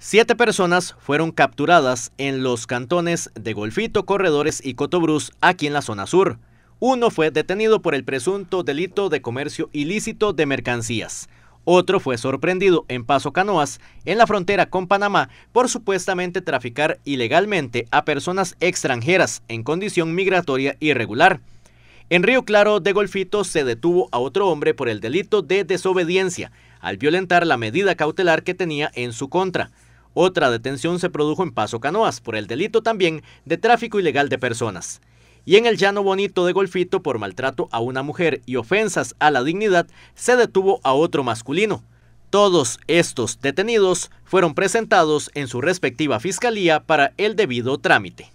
Siete personas fueron capturadas en los cantones de Golfito, Corredores y Cotobruz, aquí en la zona sur. Uno fue detenido por el presunto delito de comercio ilícito de mercancías. Otro fue sorprendido en Paso Canoas, en la frontera con Panamá, por supuestamente traficar ilegalmente a personas extranjeras en condición migratoria irregular. En Río Claro de Golfito se detuvo a otro hombre por el delito de desobediencia, al violentar la medida cautelar que tenía en su contra. Otra detención se produjo en Paso Canoas por el delito también de tráfico ilegal de personas. Y en el Llano Bonito de Golfito por maltrato a una mujer y ofensas a la dignidad se detuvo a otro masculino. Todos estos detenidos fueron presentados en su respectiva fiscalía para el debido trámite.